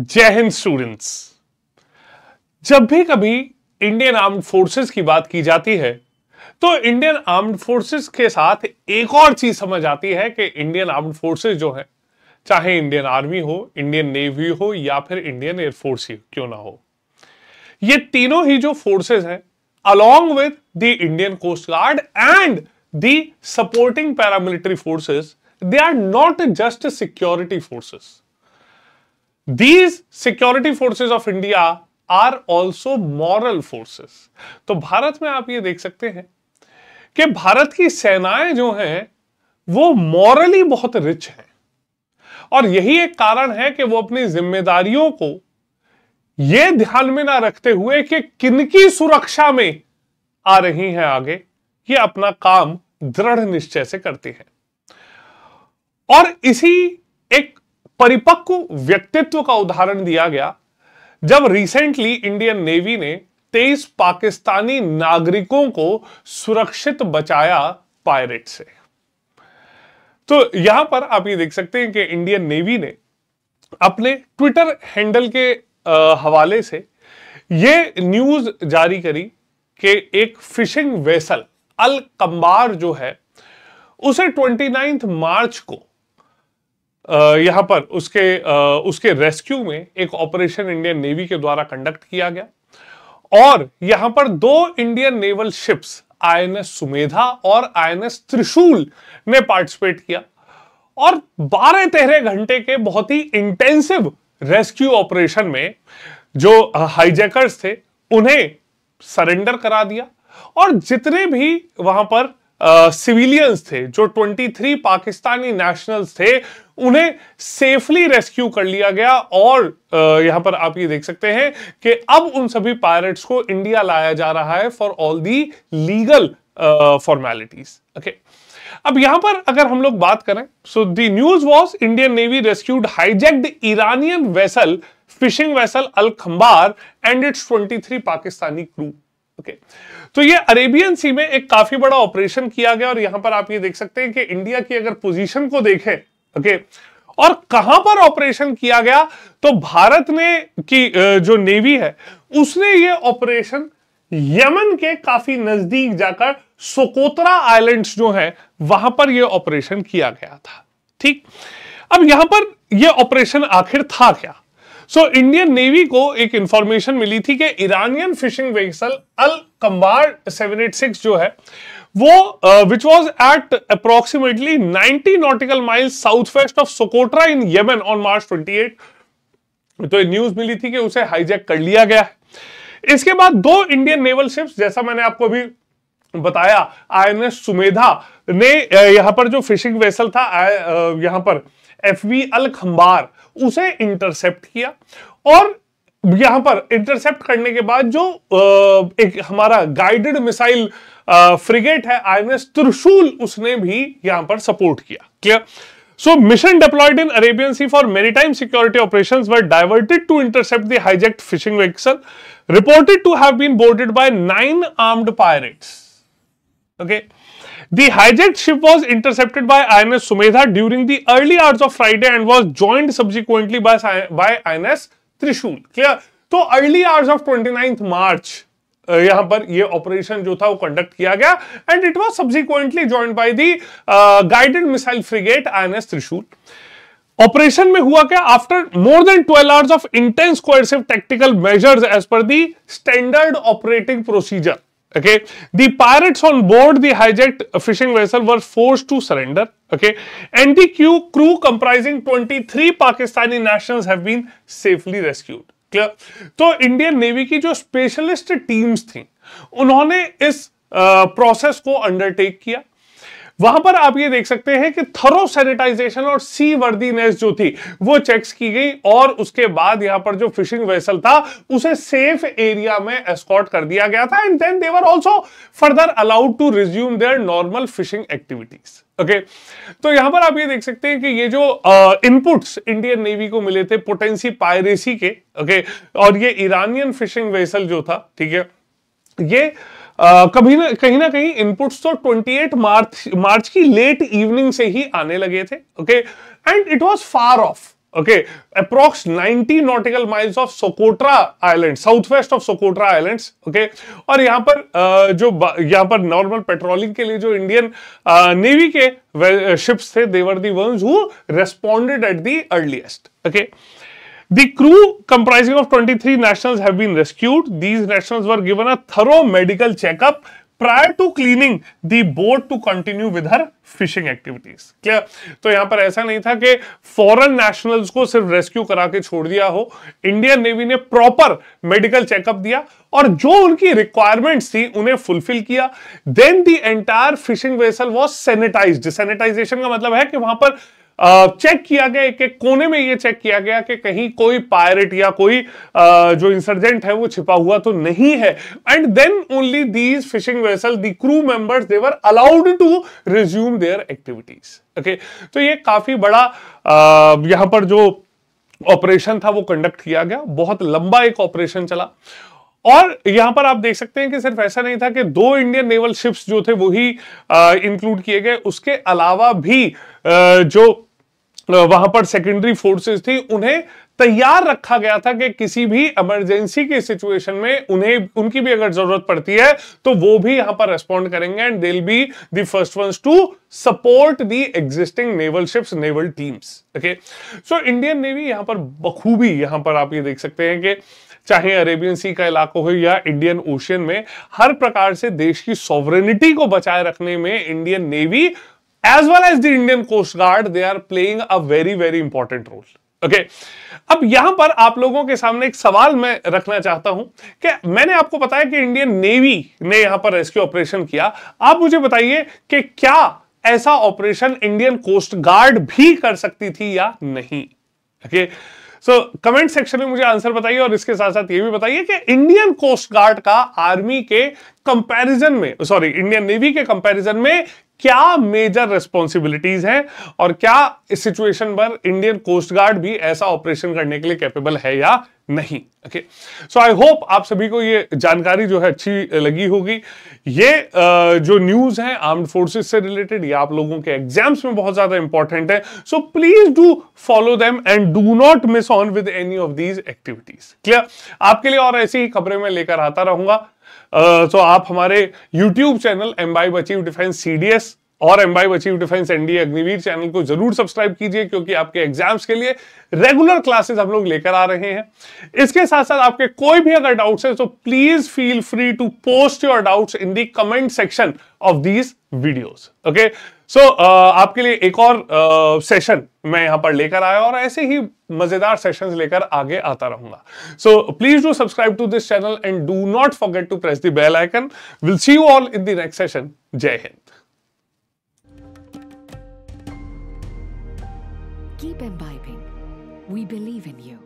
जय हिंद स्टूडेंट्स जब भी कभी इंडियन आर्म्ड फोर्सेस की बात की जाती है तो इंडियन आर्म्ड फोर्सेस के साथ एक और चीज समझ आती है कि इंडियन आर्म्ड फोर्सेस जो है चाहे इंडियन आर्मी हो इंडियन नेवी हो या फिर इंडियन एयरफोर्स ही क्यों ना हो ये तीनों ही जो फोर्सेस हैं along with the Indian coast guard and the supporting paramilitary forces they are not just security forces these security forces of India are also moral forces तो भारत में आप ये देख सकते हैं कि भारत की सेनाएं जो हैं वो मॉरली बहुत रिच हैं और यही एक कारण है कि वो अपनी जिम्मेदारियों को ये ध्यान में ना रखते हुए कि किनकी सुरक्षा में आ रही हैं आगे ये अपना काम दृढ़ निश्चय से करती हैं और इसी एक परिपक्व व्यक्तित्व का उदाहरण दिया गया जब रिसेंटली इंडियन नेवी ने 23 पाकिस्तानी नागरिकों को सुरक्षित बचाया पायरेट से तो यहां पर आप ये देख सकते हैं कि इंडियन नेवी ने अपने ट्विटर हैंडल के हवाले से यह न्यूज जारी करी कि एक फिशिंग वेसल अल कंबार जो है उसे 29 मार्च को यहाँ पर उसके उसके रेस्क्यू में एक ऑपरेशन इंडियन नेवी के द्वारा कंडक्ट किया गया और यहां पर दो Indian naval ships INS Sumedha और आईएनएस त्रिशूल ने पार्टिसिपेट किया और बारह तेरह घंटे के बहुत ही इंटेंसिव रेस्क्यू ऑपरेशन में जो हाईजैकर्स थे उन्हें सरेंडर करा दिया और जितने भी वहां पर सिविलियंस uh, थे जो 23 पाकिस्तानी नेशनल्स थे उन्हें सेफली रेस्क्यू कर लिया गया और uh, यहां पर आप ये देख सकते हैं कि अब उन सभी पायरेट्स को इंडिया लाया जा रहा है for all the legal formalities okay अब यहां पर अगर हम लोग बात करें so the news was Indian navy rescued hijacked Iranian vessel fishing vessel Al Kambar and its twenty Pakistani crew okay तो ये अरेबियन सी में एक काफी बड़ा ऑपरेशन किया गया और यहां पर आप ये देख सकते हैं कि इंडिया की अगर पोजीशन को देखें ओके और कहां पर ऑपरेशन किया गया तो भारत ने की जो नेवी है उसने ये ऑपरेशन यमन के काफी नजदीक जाकर सोकोतरा आइलैंड्स जो है वहां पर यह ऑपरेशन किया गया था ठीक अब यहां पर यह ऑपरेशन आखिर था क्या सो इंडियन नेवी को एक इंफॉर्मेशन मिली थी कि Iranian fishing vessel Al Kambar 786 जो है वो which was at approximately 90 nautical miles south west of Socotra in Yemen on March 28 तो न्यूज मिली थी कि उसे हाईजैक कर लिया गया है इसके बाद दो इंडियन नेवल शिप्स जैसा मैंने आपको अभी बताया आई सुमेधा ने uh, यहां पर जो फिशिंग वेसल था uh, यहां पर एफ वी अल खम्बार उसे इंटरसेप्ट किया और यहां पर इंटरसेप्ट करने के बाद जो एक हमारा गाइडेड मिसाइल फ्रिगेट है आई एस त्रिशूल उसने भी यहां पर सपोर्ट किया clear so mission deployed in Arabian sea for time security operation were diverted to intercept the hijacked fishing vessel reported to have been boarded by nine armed pirates Okay. The hijacked ship was intercepted by INS Sumedha during the early hours of Friday and was joined subsequently by, by INS Trishul. Clear? तो early hours of 29th March यहां पर ये operation जो था वो conduct किया गया and it was subsequently joined by the guided missile frigate INS Trishul operation में हुआ क्या after more than 12 hours of intense coercive tactical measures as per the standard operating procedure okay the pirates on board the hijacked fishing vessel were forced to surrender okay and the crew crew comprising 23 pakistani nationals have been safely rescued clear to तो Indian navy की जो specialist teams थी उन्होंने इस process ko undertake kiya वहां पर आप ये देख सकते हैं कि थरो सैनिटाइजेशन और सी वर्दीनेस जो थी वो चेक्स की गई और उसके बाद यहां पर जो फिशिंग वेसल था उसे सेफ एरिया में एस्कॉट कर दिया गया था and then they were also further allowed to resume their normal fishing activities okay okay. तो यहां पर आप ये देख सकते हैं कि ये जो इनपुट्स इंडियन नेवी को मिले थे पोटेंसी पायरेसी के ओके okay, और ये ईरानियन फिशिंग वेसल जो था ठीक है ये कभी न, कहीं ना कहीं इनपुट्स तो 28 मार्च मार्च की लेट इवनिंग से ही आने लगे थे okay and it was far off okay approx 90 nautical miles off Socotra island south west of Socotra islands okay और यहां पर जो यहां पर नॉर्मल पेट्रोलिंग के लिए जो इंडियन नेवी के शिप्स थे they were the ones who responded at the earliest okay The crew comprising of 23 nationals have been rescued. These nationals were given a thorough medical checkup prior to cleaning the boat to continue with her fishing activities clear तो यहां पर ऐसा नहीं था कि foreign nationals को सिर्फ rescue करा के छोड़ दिया हो इंडियन नेवी ने प्रॉपर मेडिकल चेकअप दिया और जो उनकी रिक्वायरमेंट्स थी उन्हें फुलफिल किया then the entire fishing vessel was sanitise sanitisation का मतलब है कि वहां पर चेक किया गया एक एक कोने में ये चेक किया गया कि कहीं कोई पायरेट या कोई जो इंसर्जेंट है वो छिपा हुआ तो नहीं है and then only these fishing vessel the crew members were allowed to resume their activities okay तो ये काफी बड़ा यहां पर जो ऑपरेशन था वो कंडक्ट किया गया बहुत लंबा एक ऑपरेशन चला और यहां पर आप देख सकते हैं कि सिर्फ ऐसा नहीं था कि दो इंडियन नेवल शिप्स जो थे वही इंक्लूड किए गए उसके अलावा भी आ, जो मतलब वहां पर सेकेंडरी फोर्सेस थी उन्हें तैयार रखा गया था कि किसी भी इमरजेंसी के सिचुएशन में उन्हें उनकी भी अगर जरूरत पड़ती है तो वो भी यहां पर रेस्पॉन्ड करेंगे and they be the first ones to support the existing naval ships naval teams okay so Indian navy यहां पर बखूबी यहां पर आप ये देख सकते हैं कि चाहे अरेबियन सी का इलाका हो या इंडियन ओशियन में हर प्रकार से देश की सॉवरेनिटी को बचाए रखने में Indian navy as well as the Indian coast guard they are playing a very very important role okay अब यहां पर आप लोगों के सामने एक सवाल मैं रखना चाहता हूं कि मैंने आपको बताया कि इंडियन नेवी ने यहां पर रेस्क्यू ऑपरेशन किया आप मुझे बताइए कि क्या ऐसा ऑपरेशन इंडियन कोस्ट गार्ड भी कर सकती थी या नहीं ओके सो कमेंट सेक्शन में मुझे आंसर बताइए और इसके साथ साथ ये भी बताइए कि इंडियन कोस्ट गार्ड का आर्मी के कंपैरिजन में सॉरी इंडियन नेवी के कंपैरिजन में क्या मेजर रिस्पॉन्सिबिलिटीज हैं और क्या इस सिचुएशन पर इंडियन कोस्ट गार्ड भी ऐसा ऑपरेशन करने के लिए कैपेबल है या नहीं ओके सो आई होप आप सभी को ये जानकारी जो है अच्छी लगी होगी ये uh, जो न्यूज है आर्म्ड फोर्सेस से रिलेटेड ये आप लोगों के एग्जाम्स में बहुत ज्यादा इंपॉर्टेंट है so please do follow them and do not miss on with any of these activities clear आपके लिए और ऐसी ही खबरें मैं लेकर आता रहूंगा तो आप हमारे यूट्यूब चैनल बाई बचीव डिफेंस सी और एम बाई बचीव डिफेंस एनडीए अग्निवीर चैनल को जरूर सब्सक्राइब कीजिए क्योंकि आपके एग्जाम्स के लिए रेगुलर क्लासेस हम लोग लेकर आ रहे हैं इसके साथ साथ आपके कोई भी अगर डाउट्स है तो please feel free to post your doubts in the comment section of these videos okay so so, uh, आपके लिए एक और सेशन uh, मैं यहां पर लेकर आया और ऐसे ही मजेदार सेशंस लेकर आगे आता रहूंगा so please do subscribe to this channel and do not forget to press the bell icon will see you all in the next session जय Hind Keep imbibing. We believe in you